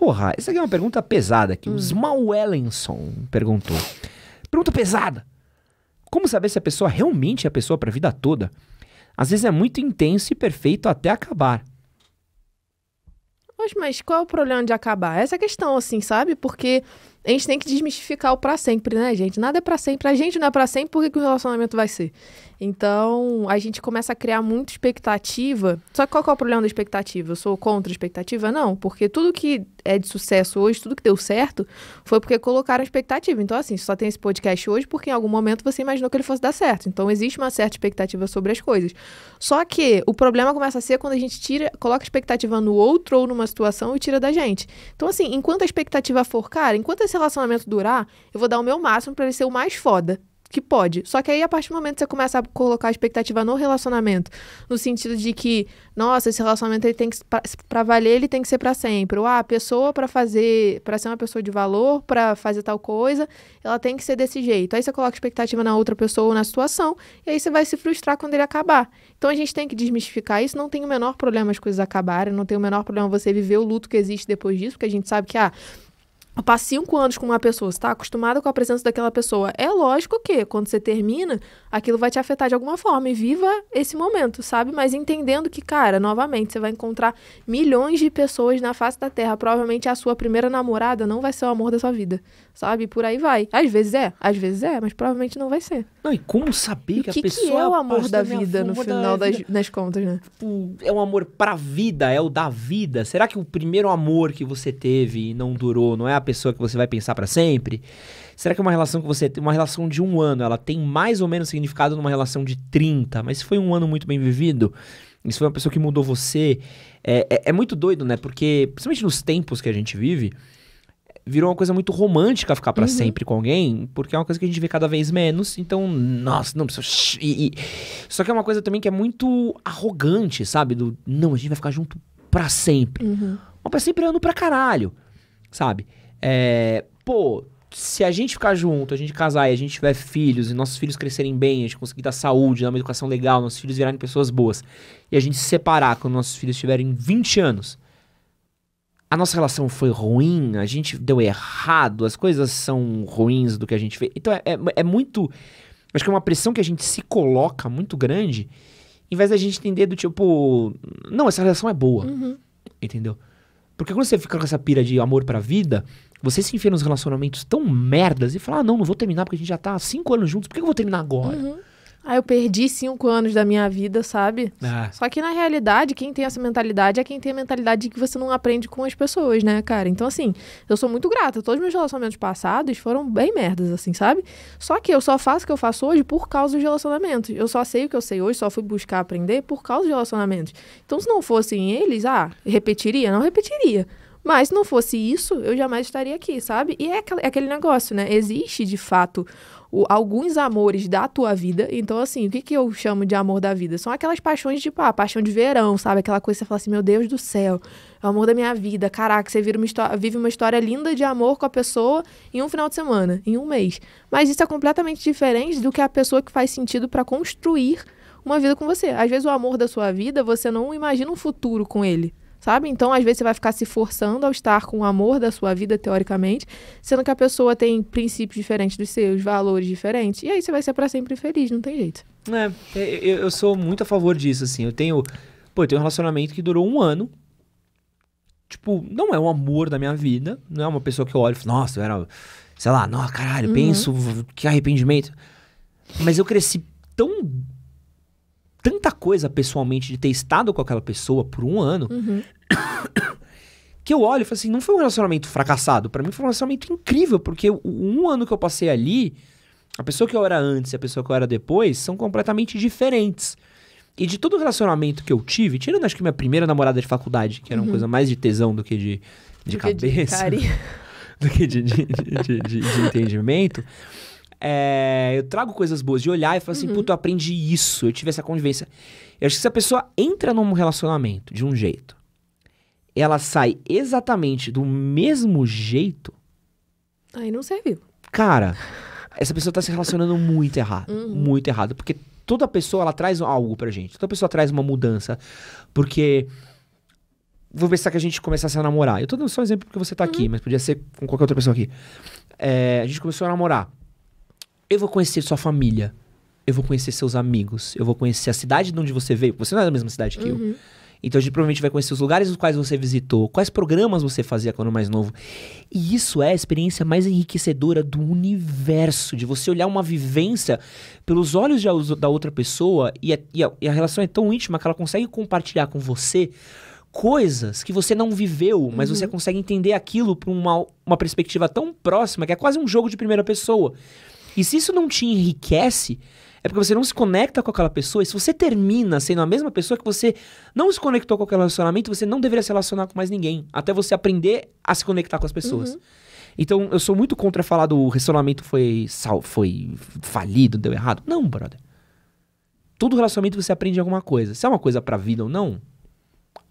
Porra, essa aqui é uma pergunta pesada que hum. o Small Ellenson perguntou. Pergunta pesada. Como saber se a pessoa realmente é a pessoa para a vida toda? Às vezes é muito intenso e perfeito até acabar. Mas, mas qual é o problema de acabar? Essa é a questão, assim, sabe? Porque a gente tem que desmistificar o para sempre, né, gente? Nada é para sempre. A gente não é para sempre, por que, que o relacionamento vai ser? Então, a gente começa a criar muita expectativa. Só que qual que é o problema da expectativa? Eu sou contra a expectativa? Não, porque tudo que é de sucesso hoje, tudo que deu certo, foi porque colocaram expectativa. Então, assim, só tem esse podcast hoje porque em algum momento você imaginou que ele fosse dar certo. Então, existe uma certa expectativa sobre as coisas. Só que o problema começa a ser quando a gente tira, coloca expectativa no outro ou numa situação e tira da gente. Então, assim, enquanto a expectativa for cara, enquanto a esse relacionamento durar, eu vou dar o meu máximo para ele ser o mais foda que pode. Só que aí, a partir do momento que você começa a colocar a expectativa no relacionamento, no sentido de que, nossa, esse relacionamento ele tem que, pra, valer, ele tem que ser para sempre. Ou, ah, a pessoa para fazer, para ser uma pessoa de valor, para fazer tal coisa, ela tem que ser desse jeito. Aí você coloca expectativa na outra pessoa ou na situação, e aí você vai se frustrar quando ele acabar. Então a gente tem que desmistificar isso. Não tem o menor problema as coisas acabarem, não tem o menor problema você viver o luto que existe depois disso, porque a gente sabe que, ah, passa cinco anos com uma pessoa, está acostumado com a presença daquela pessoa. É lógico que quando você termina, aquilo vai te afetar de alguma forma. E viva esse momento, sabe? Mas entendendo que, cara, novamente, você vai encontrar milhões de pessoas na face da Terra. Provavelmente a sua primeira namorada não vai ser o amor da sua vida, sabe? Por aí vai. Às vezes é, às vezes é, mas provavelmente não vai ser. Não, e como saber e que, que a pessoa. que é o amor da vida no final da vida. Das, das contas, né? Tipo, é um amor pra vida, é o da vida. Será que o primeiro amor que você teve e não durou não é a pessoa que você vai pensar para sempre? Será que uma relação que você tem, uma relação de um ano, ela tem mais ou menos significado numa relação de 30? Mas se foi um ano muito bem vivido, isso foi uma pessoa que mudou você. É, é, é, muito doido, né? Porque, principalmente nos tempos que a gente vive, virou uma coisa muito romântica ficar para uhum. sempre com alguém, porque é uma coisa que a gente vê cada vez menos. Então, nossa, não precisa. E, e... Só que é uma coisa também que é muito arrogante, sabe? Do não, a gente vai ficar junto para sempre. Uhum. Mas pra sempre é ano ando pra caralho, sabe? É, pô, se a gente ficar junto, a gente casar e a gente tiver filhos, e nossos filhos crescerem bem, a gente conseguir dar saúde, dar uma educação legal, nossos filhos virarem pessoas boas, e a gente se separar quando nossos filhos tiverem 20 anos, a nossa relação foi ruim, a gente deu errado, as coisas são ruins do que a gente fez. Então é, é, é muito. Acho que é uma pressão que a gente se coloca muito grande, em vez da gente entender do tipo, não, essa relação é boa. Uhum. Entendeu? Porque quando você fica com essa pira de amor pra vida, você se enfia nos relacionamentos tão merdas e fala, ah, não, não vou terminar porque a gente já tá há cinco anos juntos, por que eu vou terminar agora? Uhum. Ah, eu perdi cinco anos da minha vida, sabe? Ah. Só que na realidade, quem tem essa mentalidade é quem tem a mentalidade de que você não aprende com as pessoas, né, cara? Então, assim, eu sou muito grata. Todos os meus relacionamentos passados foram bem merdas, assim, sabe? Só que eu só faço o que eu faço hoje por causa dos relacionamentos. Eu só sei o que eu sei hoje, só fui buscar aprender por causa dos relacionamentos. Então, se não fossem eles, ah, repetiria? Não repetiria. Mas se não fosse isso, eu jamais estaria aqui, sabe? E é, é aquele negócio, né? Existe de fato o, alguns amores da tua vida. Então, assim, o que, que eu chamo de amor da vida? São aquelas paixões, tipo, ah, paixão de verão, sabe? Aquela coisa que você fala assim, meu Deus do céu, é o amor da minha vida. Caraca, você uma vive uma história linda de amor com a pessoa em um final de semana, em um mês. Mas isso é completamente diferente do que a pessoa que faz sentido para construir uma vida com você. Às vezes o amor da sua vida, você não imagina um futuro com ele sabe? Então, às vezes, você vai ficar se forçando ao estar com o amor da sua vida, teoricamente, sendo que a pessoa tem princípios diferentes dos seus, valores diferentes. E aí você vai ser para sempre infeliz, não tem jeito. É, é, eu, eu sou muito a favor disso, assim. Eu tenho. Pô, eu tenho um relacionamento que durou um ano. Tipo, não é um amor da minha vida. Não é uma pessoa que eu olho e falo, nossa, eu era. Sei lá, nossa, caralho, uhum. penso, que arrependimento. Mas eu cresci tão tanta coisa pessoalmente de ter estado com aquela pessoa por um ano. Uhum. que eu olho e falo assim, não foi um relacionamento fracassado. para mim foi um relacionamento incrível, porque um ano que eu passei ali, a pessoa que eu era antes e a pessoa que eu era depois são completamente diferentes. E de todo o relacionamento que eu tive, tirando acho que minha primeira namorada de faculdade, que era uma uhum. coisa mais de tesão do que de, de do cabeça. Que de do que de, de, de entendimento. É, eu trago coisas boas de olhar e falar assim, uhum. assim, puta, eu aprendi isso, eu tive essa convivência. Eu acho que se a pessoa entra num relacionamento de um jeito, ela sai exatamente do mesmo jeito. Aí não serviu. Cara, essa pessoa tá se relacionando muito errado. Uhum. Muito errado. Porque toda pessoa ela traz algo pra gente. Toda pessoa traz uma mudança. Porque. Vou pensar é que a gente começasse a namorar. Eu tô dando só um exemplo porque você tá uhum. aqui, mas podia ser com qualquer outra pessoa aqui. É, a gente começou a namorar. Eu vou conhecer sua família. Eu vou conhecer seus amigos. Eu vou conhecer a cidade de onde você veio. Você não é da mesma cidade que uhum. eu. Então a gente provavelmente vai conhecer os lugares nos quais você visitou, quais programas você fazia quando mais novo. E isso é a experiência mais enriquecedora do universo, de você olhar uma vivência pelos olhos de, da outra pessoa e a, é, e, a, é, e a, relação é tão íntima que ela consegue compartilhar com você coisas que você não viveu, mas uhum. você consegue entender aquilo por uma, uma perspectiva tão próxima que é quase um jogo de primeira pessoa. E se isso não te enriquece, é porque você não se conecta com aquela pessoa. E se você termina sendo a mesma pessoa que você não se conectou com aquele relacionamento, você não deveria se relacionar com mais ninguém. Até você aprender a se conectar com as pessoas. Uhum. Então, eu sou muito contra falar do relacionamento foi, sal, foi falido, deu errado. Não, brother. Todo relacionamento você aprende alguma coisa. Se é uma coisa pra vida ou não,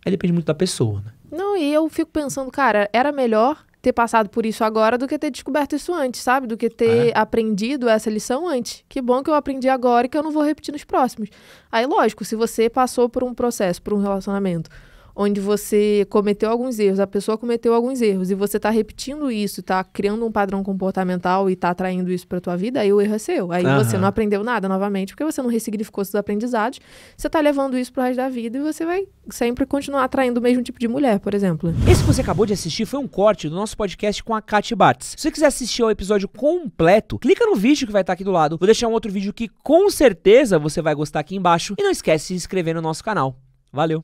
aí depende muito da pessoa, né? Não, e eu fico pensando, cara, era melhor ter passado por isso agora do que ter descoberto isso antes, sabe? Do que ter ah, é. aprendido essa lição antes. Que bom que eu aprendi agora e que eu não vou repetir nos próximos. Aí, lógico, se você passou por um processo, por um relacionamento onde você cometeu alguns erros, a pessoa cometeu alguns erros e você está repetindo isso, está criando um padrão comportamental e está atraindo isso para tua vida, aí o erro é seu. Aí uhum. você não aprendeu nada novamente, porque você não ressignificou seus aprendizados. Você está levando isso o resto da vida e você vai sempre continuar atraindo o mesmo tipo de mulher, por exemplo. Esse que você acabou de assistir foi um corte do nosso podcast com a Kat Bartz. Se você quiser assistir ao episódio completo, clica no vídeo que vai estar tá aqui do lado. Vou deixar um outro vídeo que com certeza você vai gostar aqui embaixo e não esquece de se inscrever no nosso canal. Valeu!